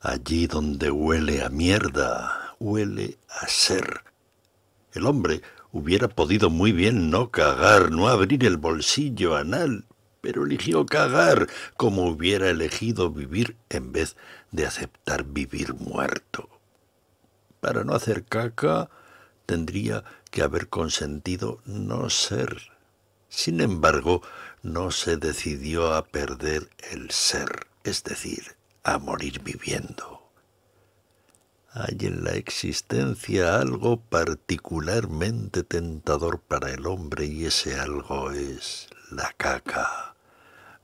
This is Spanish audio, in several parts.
Allí donde huele a mierda, huele a ser. El hombre hubiera podido muy bien no cagar, no abrir el bolsillo anal, pero eligió cagar como hubiera elegido vivir en vez de aceptar vivir muerto. Para no hacer caca, tendría que haber consentido no ser. Sin embargo, no se decidió a perder el ser, es decir, a morir viviendo. Hay en la existencia algo particularmente tentador para el hombre y ese algo es la caca.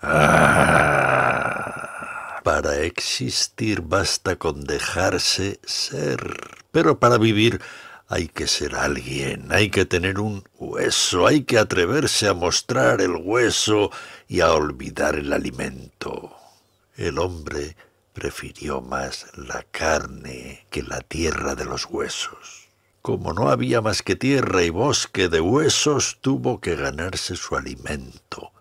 Ah. Para existir basta con dejarse ser, pero para vivir hay que ser alguien, hay que tener un hueso, hay que atreverse a mostrar el hueso y a olvidar el alimento el hombre prefirió más la carne que la tierra de los huesos. Como no había más que tierra y bosque de huesos, tuvo que ganarse su alimento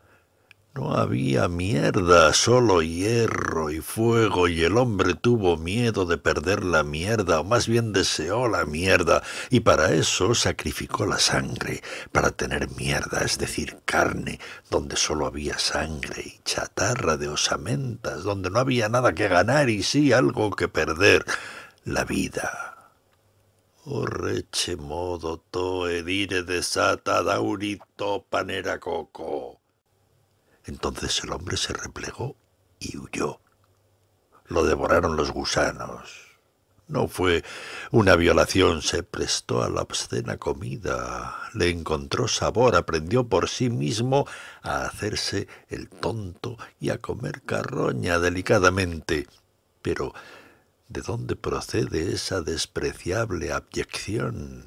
no había mierda, solo hierro y fuego, y el hombre tuvo miedo de perder la mierda, o más bien deseó la mierda, y para eso sacrificó la sangre, para tener mierda, es decir, carne, donde solo había sangre y chatarra de osamentas, donde no había nada que ganar y sí algo que perder, la vida. O oh, reche modo to desata daurito panera coco. Entonces el hombre se replegó y huyó. Lo devoraron los gusanos. No fue una violación, se prestó a la obscena comida, le encontró sabor, aprendió por sí mismo a hacerse el tonto y a comer carroña delicadamente. Pero, ¿de dónde procede esa despreciable abyección?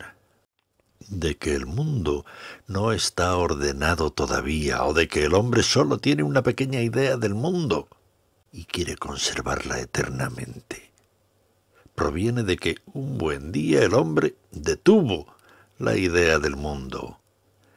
de que el mundo no está ordenado todavía o de que el hombre solo tiene una pequeña idea del mundo y quiere conservarla eternamente. Proviene de que un buen día el hombre detuvo la idea del mundo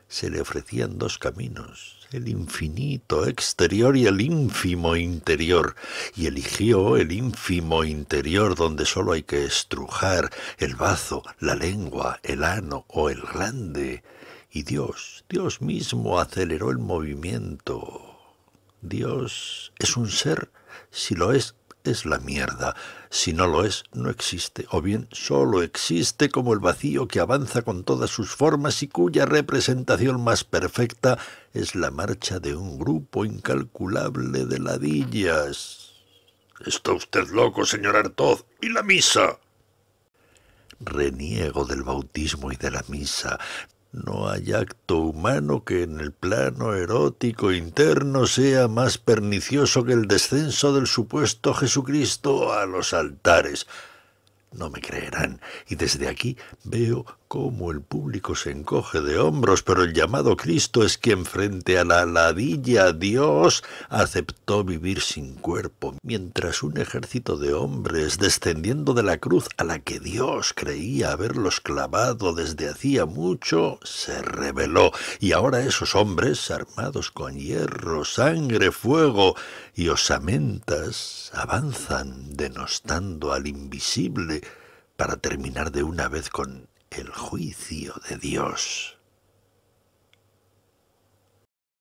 se le ofrecían dos caminos, el infinito exterior y el ínfimo interior, y eligió el ínfimo interior donde sólo hay que estrujar el bazo, la lengua, el ano o el grande. y Dios, Dios mismo aceleró el movimiento. Dios es un ser, si lo es, es la mierda. Si no lo es, no existe, o bien sólo existe como el vacío que avanza con todas sus formas y cuya representación más perfecta es la marcha de un grupo incalculable de ladillas. Está usted loco, señor Artoz. ¿Y la misa? Reniego del bautismo y de la misa. No hay acto humano que en el plano erótico interno sea más pernicioso que el descenso del supuesto Jesucristo a los altares. No me creerán, y desde aquí veo cómo el público se encoge de hombros, pero el llamado Cristo es quien frente a la ladilla Dios aceptó vivir sin cuerpo, mientras un ejército de hombres descendiendo de la cruz a la que Dios creía haberlos clavado desde hacía mucho, se rebeló, y ahora esos hombres, armados con hierro, sangre, fuego y osamentas, avanzan denostando al invisible para terminar de una vez con el juicio de Dios.